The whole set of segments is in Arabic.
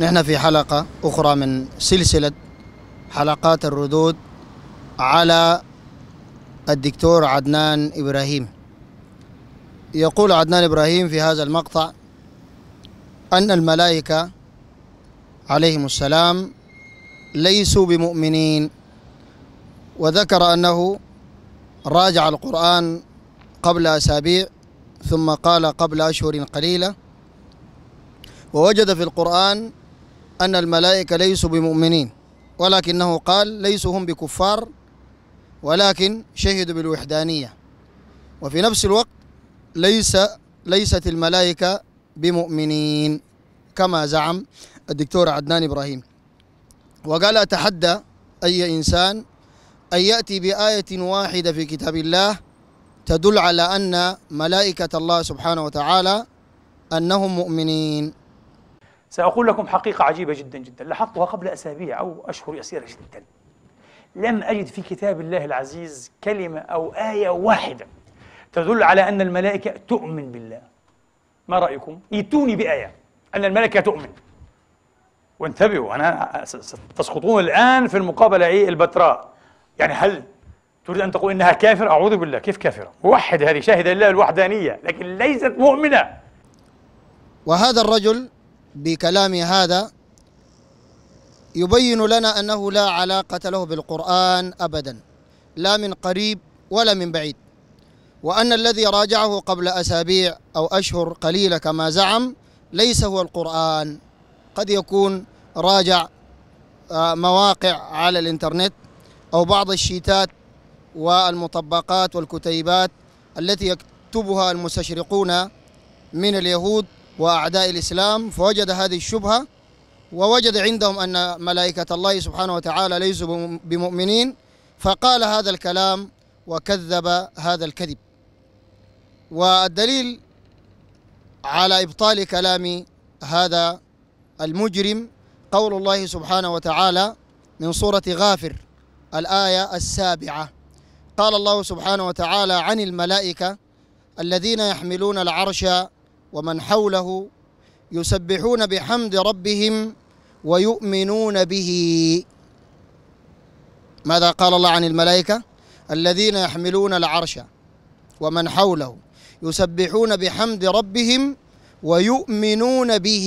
نحن في حلقة أخرى من سلسلة حلقات الردود على الدكتور عدنان إبراهيم يقول عدنان إبراهيم في هذا المقطع أن الملائكة عليهم السلام ليسوا بمؤمنين وذكر أنه راجع القرآن قبل أسابيع ثم قال قبل أشهر قليلة ووجد في القرآن أن الملائكة ليسوا بمؤمنين ولكنه قال ليسوا هم بكفار ولكن شهدوا بالوحدانية وفي نفس الوقت ليس ليست الملائكة بمؤمنين كما زعم الدكتور عدنان إبراهيم وقال أتحدى أي إنسان أن يأتي بآية واحدة في كتاب الله تدل على أن ملائكة الله سبحانه وتعالى أنهم مؤمنين سأقول لكم حقيقة عجيبة جدا جدا لاحظتها قبل أسابيع أو أشهر يسيرة جدا لم أجد في كتاب الله العزيز كلمة أو آية واحدة تدل على أن الملائكة تؤمن بالله ما رأيكم؟ ائتوني بآية أن الملائكة تؤمن وانتبهوا أنا تسقطون الآن في المقابلة إيه البتراء يعني هل تريد أن تقول إنها كافرة؟ أعوذ بالله كيف كافرة موحد هذه شاهد الله الوحدانية لكن ليست مؤمنة وهذا الرجل بكلامي هذا يبين لنا أنه لا علاقة له بالقرآن أبدا لا من قريب ولا من بعيد وأن الذي راجعه قبل أسابيع أو أشهر قليلة كما زعم ليس هو القرآن قد يكون راجع آه، مواقع على الإنترنت أو بعض الشيتات والمطبقات والكتيبات التي يكتبها المستشرقون من اليهود وأعداء الإسلام فوجد هذه الشبهة ووجد عندهم أن ملائكة الله سبحانه وتعالى ليسوا بمؤمنين فقال هذا الكلام وكذب هذا الكذب والدليل على إبطال كلام هذا المجرم قول الله سبحانه وتعالى من سورة غافر الآية السابعة قال الله سبحانه وتعالى عن الملائكة الذين يحملون العرش ومن حوله يسبحون بحمد ربهم ويؤمنون به ماذا قال الله عن الملائكة الذين يحملون العرش ومن حوله يسبحون بحمد ربهم ويؤمنون به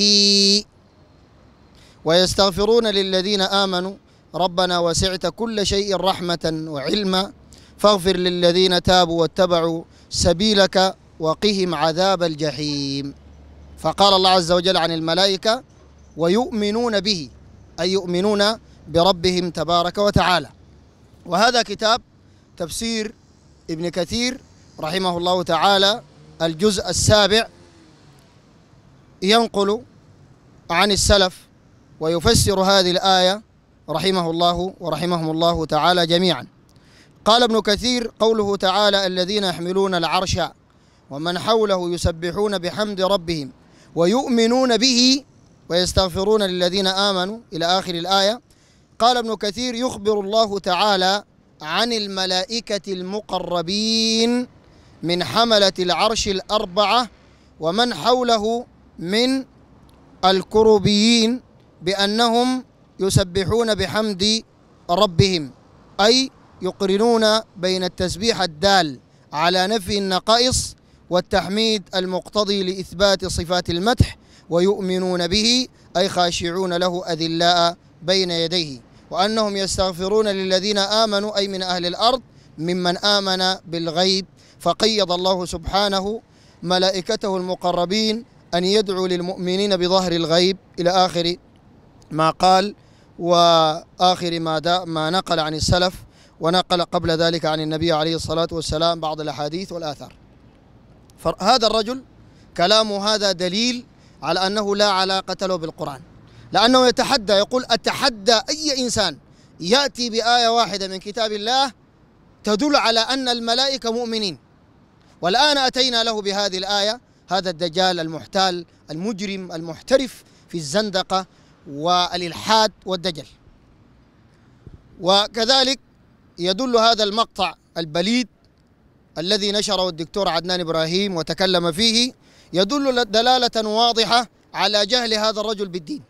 ويستغفرون للذين آمنوا ربنا وسعت كل شيء رحمة وعلما فاغفر للذين تابوا واتبعوا سبيلك وقهم عذاب الجحيم فقال الله عز وجل عن الملائكة ويؤمنون به أي يؤمنون بربهم تبارك وتعالى وهذا كتاب تفسير ابن كثير رحمه الله تعالى الجزء السابع ينقل عن السلف ويفسر هذه الآية رحمه الله ورحمهم الله تعالى جميعا قال ابن كثير قوله تعالى الذين يحملون العرش ومن حوله يسبحون بحمد ربهم ويؤمنون به ويستغفرون للذين آمنوا إلى آخر الآية قال ابن كثير يخبر الله تعالى عن الملائكة المقربين من حملة العرش الأربعة ومن حوله من الكروبيين بأنهم يسبحون بحمد ربهم أي يقرنون بين التسبيح الدال على نفي النقائص والتحميد المقتضي لإثبات صفات المدح ويؤمنون به أي خاشعون له أذلاء بين يديه وأنهم يستغفرون للذين آمنوا أي من أهل الأرض ممن آمن بالغيب فقيض الله سبحانه ملائكته المقربين أن يدعو للمؤمنين بظهر الغيب إلى آخر ما قال وآخر ما, ما نقل عن السلف ونقل قبل ذلك عن النبي عليه الصلاة والسلام بعض الأحاديث والآثار فهذا الرجل كلامه هذا دليل على أنه لا علاقة له بالقرآن لأنه يتحدى يقول أتحدى أي إنسان يأتي بآية واحدة من كتاب الله تدل على أن الملائكة مؤمنين والآن أتينا له بهذه الآية هذا الدجال المحتال المجرم المحترف في الزندقة والإلحاد والدجل وكذلك يدل هذا المقطع البليد الذي نشره الدكتور عدنان إبراهيم وتكلم فيه يدل دلالة واضحة على جهل هذا الرجل بالدين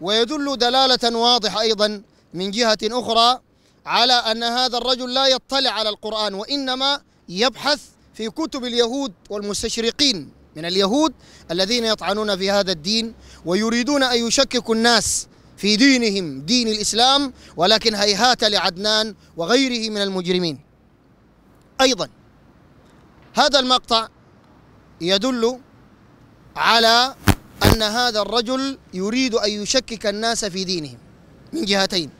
ويدل دلالة واضحة أيضا من جهة أخرى على أن هذا الرجل لا يطلع على القرآن وإنما يبحث في كتب اليهود والمستشرقين من اليهود الذين يطعنون في هذا الدين ويريدون أن يشككوا الناس في دينهم دين الإسلام ولكن هيهات لعدنان وغيره من المجرمين أيضا هذا المقطع يدل على أن هذا الرجل يريد أن يشكك الناس في دينهم من جهتين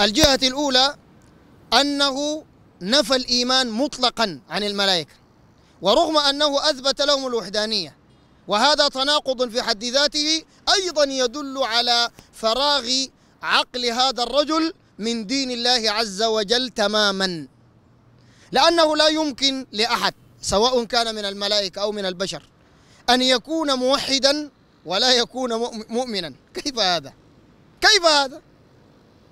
الجهة الأولى أنه نفى الإيمان مطلقا عن الملائكة ورغم أنه أثبت لهم الوحدانية وهذا تناقض في حد ذاته أيضا يدل على فراغ عقل هذا الرجل من دين الله عز وجل تماما لأنه لا يمكن لأحد سواء كان من الملائكة أو من البشر أن يكون موحدا ولا يكون مؤمنا كيف هذا؟ كيف هذا؟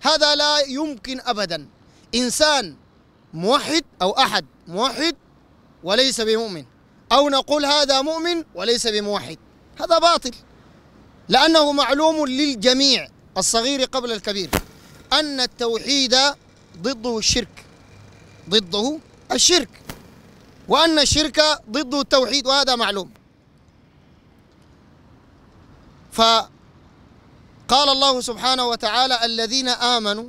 هذا لا يمكن أبدا إنسان موحد أو أحد موحد وليس بمؤمن أو نقول هذا مؤمن وليس بموحد هذا باطل لأنه معلوم للجميع الصغير قبل الكبير أن التوحيد ضده الشرك ضده الشرك وأن الشرك ضد التوحيد وهذا معلوم فقال الله سبحانه وتعالى الذين آمنوا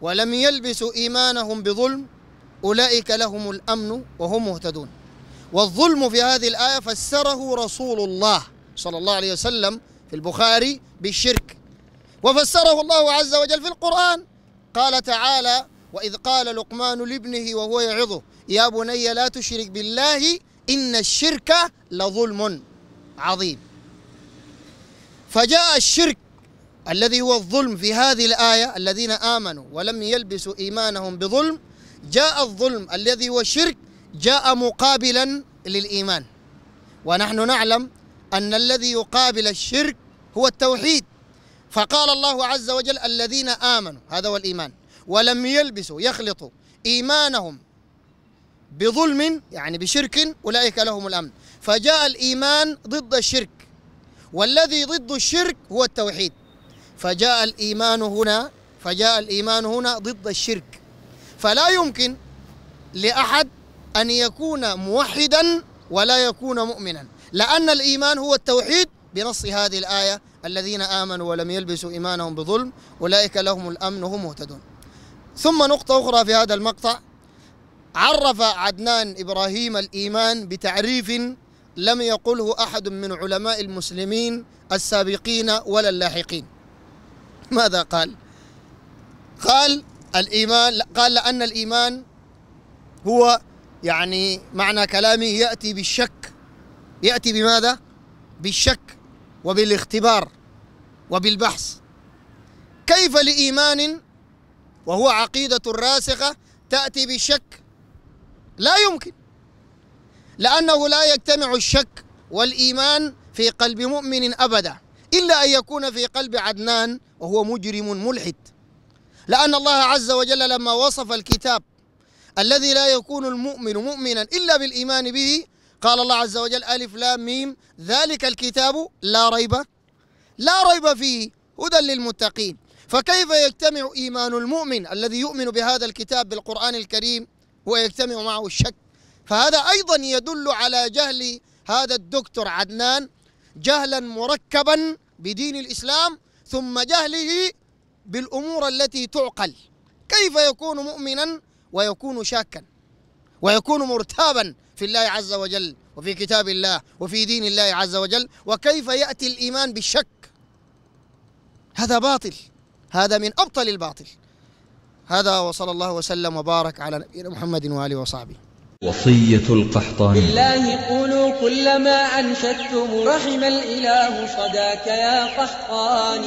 ولم يلبسوا إيمانهم بظلم أولئك لهم الأمن وهم مهتدون والظلم في هذه الآية فسره رسول الله صلى الله عليه وسلم في البخاري بالشرك وفسره الله عز وجل في القرآن قال تعالى وإذ قال لقمان لابنه وهو يعظه يا بني لا تشرك بالله إن الشرك لظلم عظيم فجاء الشرك الذي هو الظلم في هذه الآية الذين آمنوا ولم يلبسوا إيمانهم بظلم جاء الظلم الذي هو الشرك جاء مقابلا للإيمان ونحن نعلم أن الذي يقابل الشرك هو التوحيد فقال الله عز وجل الذين آمنوا هذا هو الإيمان ولم يلبسوا يخلطوا إيمانهم بظلم يعني بشرك أولئك لهم الأمن فجاء الإيمان ضد الشرك والذي ضد الشرك هو التوحيد فجاء الإيمان هنا فجاء الإيمان هنا ضد الشرك فلا يمكن لأحد أن يكون موحدا ولا يكون مؤمنا لأن الإيمان هو التوحيد بنص هذه الآية الذين آمنوا ولم يلبسوا إيمانهم بظلم أولئك لهم الأمن هم مهتدون ثم نقطة أخرى في هذا المقطع عرف عدنان إبراهيم الإيمان بتعريف لم يقله أحد من علماء المسلمين السابقين ولا اللاحقين ماذا قال؟ قال الإيمان قال لأن الإيمان هو يعني معنى كلامه يأتي بالشك يأتي بماذا؟ بالشك وبالاختبار وبالبحث كيف لإيمان وهو عقيدة راسخة تأتي بالشك لا يمكن لأنه لا يجتمع الشك والإيمان في قلب مؤمن أبدا إلا أن يكون في قلب عدنان وهو مجرم ملحد لأن الله عز وجل لما وصف الكتاب الذي لا يكون المؤمن مؤمنا إلا بالإيمان به قال الله عز وجل ألف لام ميم ذلك الكتاب لا ريب لا ريب فيه هدى للمتقين فكيف يجتمع إيمان المؤمن الذي يؤمن بهذا الكتاب بالقرآن الكريم ويجتمع معه الشك فهذا أيضا يدل على جهل هذا الدكتور عدنان جهلا مركبا بدين الإسلام ثم جهله بالأمور التي تعقل كيف يكون مؤمنا ويكون شاكا ويكون مرتابا في الله عز وجل وفي كتاب الله وفي دين الله عز وجل وكيف يأتي الإيمان بالشك هذا باطل هذا من أبطل الباطل هذا وصلى الله وسلم وبارك على نبينا محمد وآله وصحبه وصية القحطان بالله قولوا كلما أنشدتم رحم الإله صداك يا قحطان